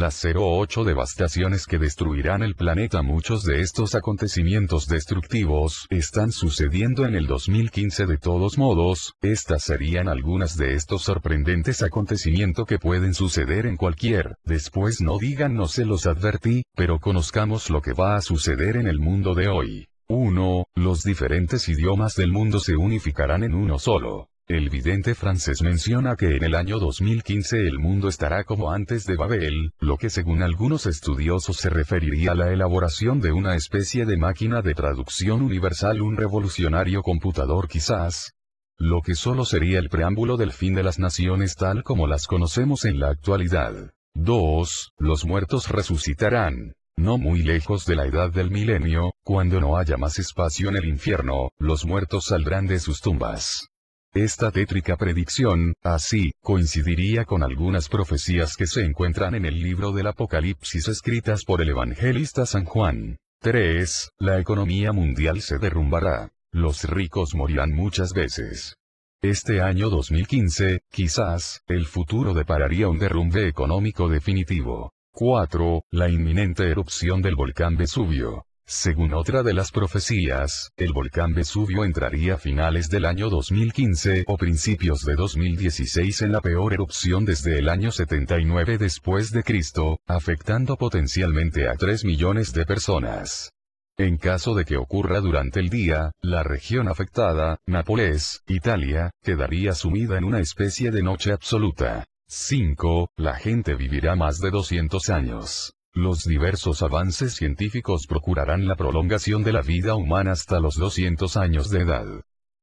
Las 08 devastaciones que destruirán el planeta Muchos de estos acontecimientos destructivos están sucediendo en el 2015 de todos modos, estas serían algunas de estos sorprendentes acontecimientos que pueden suceder en cualquier, después no digan no se los advertí, pero conozcamos lo que va a suceder en el mundo de hoy. 1. Los diferentes idiomas del mundo se unificarán en uno solo. El vidente francés menciona que en el año 2015 el mundo estará como antes de Babel, lo que según algunos estudiosos se referiría a la elaboración de una especie de máquina de traducción universal, un revolucionario computador quizás, lo que solo sería el preámbulo del fin de las naciones tal como las conocemos en la actualidad. 2. Los muertos resucitarán. No muy lejos de la edad del milenio, cuando no haya más espacio en el infierno, los muertos saldrán de sus tumbas. Esta tétrica predicción, así, coincidiría con algunas profecías que se encuentran en el libro del Apocalipsis escritas por el evangelista San Juan. 3. La economía mundial se derrumbará. Los ricos morirán muchas veces. Este año 2015, quizás, el futuro depararía un derrumbe económico definitivo. 4. La inminente erupción del volcán Vesubio. Según otra de las profecías, el volcán Vesubio entraría a finales del año 2015 o principios de 2016 en la peor erupción desde el año 79 después de Cristo, afectando potencialmente a 3 millones de personas. En caso de que ocurra durante el día, la región afectada, Nápoles, Italia, quedaría sumida en una especie de noche absoluta. 5. La gente vivirá más de 200 años. Los diversos avances científicos procurarán la prolongación de la vida humana hasta los 200 años de edad.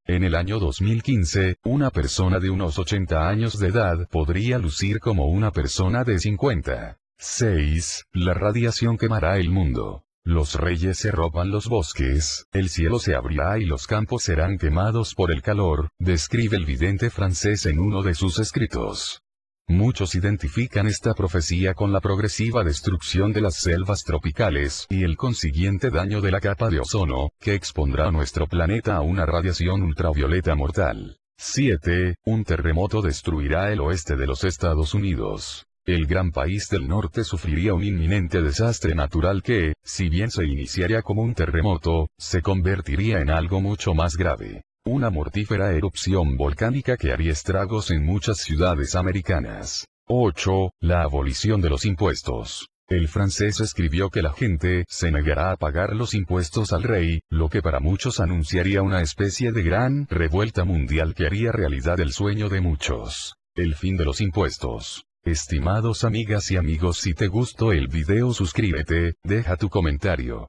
En el año 2015, una persona de unos 80 años de edad podría lucir como una persona de 50. 6. La radiación quemará el mundo. Los reyes se roban los bosques, el cielo se abrirá y los campos serán quemados por el calor, describe el vidente francés en uno de sus escritos. Muchos identifican esta profecía con la progresiva destrucción de las selvas tropicales y el consiguiente daño de la capa de ozono, que expondrá a nuestro planeta a una radiación ultravioleta mortal. 7. Un terremoto destruirá el oeste de los Estados Unidos. El gran país del norte sufriría un inminente desastre natural que, si bien se iniciaría como un terremoto, se convertiría en algo mucho más grave una mortífera erupción volcánica que haría estragos en muchas ciudades americanas. 8. La abolición de los impuestos. El francés escribió que la gente se negará a pagar los impuestos al rey, lo que para muchos anunciaría una especie de gran revuelta mundial que haría realidad el sueño de muchos. El fin de los impuestos. Estimados amigas y amigos si te gustó el video suscríbete, deja tu comentario,